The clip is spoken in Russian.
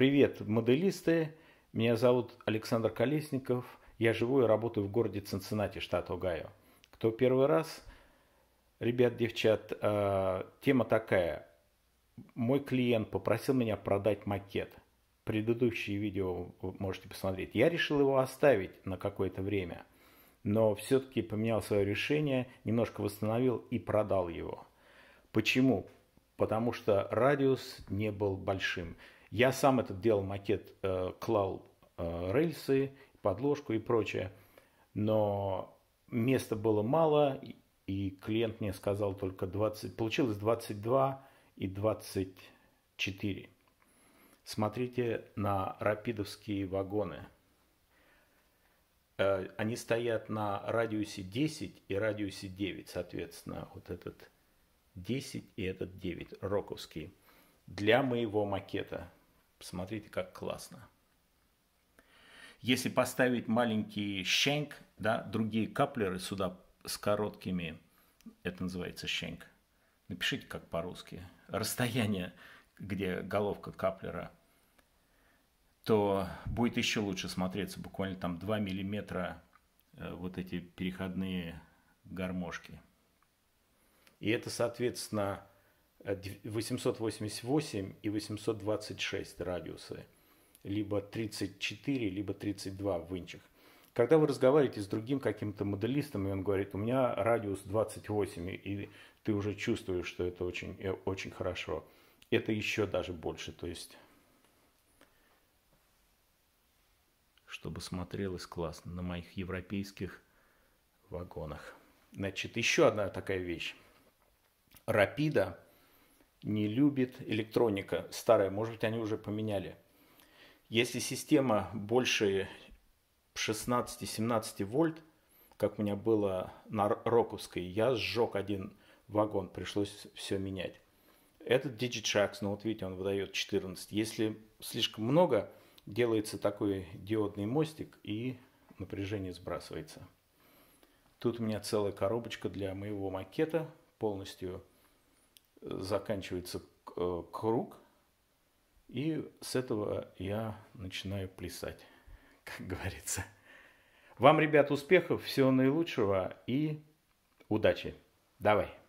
Привет, моделисты! Меня зовут Александр Колесников. Я живу и работаю в городе Цинциннати, штат Огайо. Кто первый раз? Ребят, девчат, э, тема такая. Мой клиент попросил меня продать макет. Предыдущие видео можете посмотреть. Я решил его оставить на какое-то время, но все-таки поменял свое решение, немножко восстановил и продал его. Почему? Потому что радиус не был большим. Я сам этот делал макет, э, клал э, рельсы, подложку и прочее, но места было мало, и клиент мне сказал только 20, получилось 22 и 24. Смотрите на рапидовские вагоны. Э, они стоят на радиусе 10 и радиусе 9, соответственно, вот этот 10 и этот 9, роковский, для моего макета. Посмотрите, как классно. Если поставить маленький щенк, да, другие каплеры сюда с короткими, это называется щенк. Напишите как по-русски. Расстояние, где головка каплера, то будет еще лучше смотреться. Буквально там 2 миллиметра э, вот эти переходные гармошки. И это, соответственно, 888 и 826 радиусы, либо 34, либо 32 в инчах. Когда вы разговариваете с другим каким-то моделистом, и он говорит, у меня радиус 28, и ты уже чувствуешь, что это очень, э, очень хорошо, это еще даже больше. То есть, чтобы смотрелось классно на моих европейских вагонах. Значит, еще одна такая вещь. Рапида – не любит электроника старая, может быть, они уже поменяли. Если система больше 16-17 вольт, как у меня было на Роковской, я сжег один вагон, пришлось все менять. Этот DigiTrax, ну вот видите, он выдает 14. Если слишком много, делается такой диодный мостик и напряжение сбрасывается. Тут у меня целая коробочка для моего макета, полностью заканчивается э, круг, и с этого я начинаю плясать, как говорится. Вам, ребят, успехов, всего наилучшего и удачи. Давай.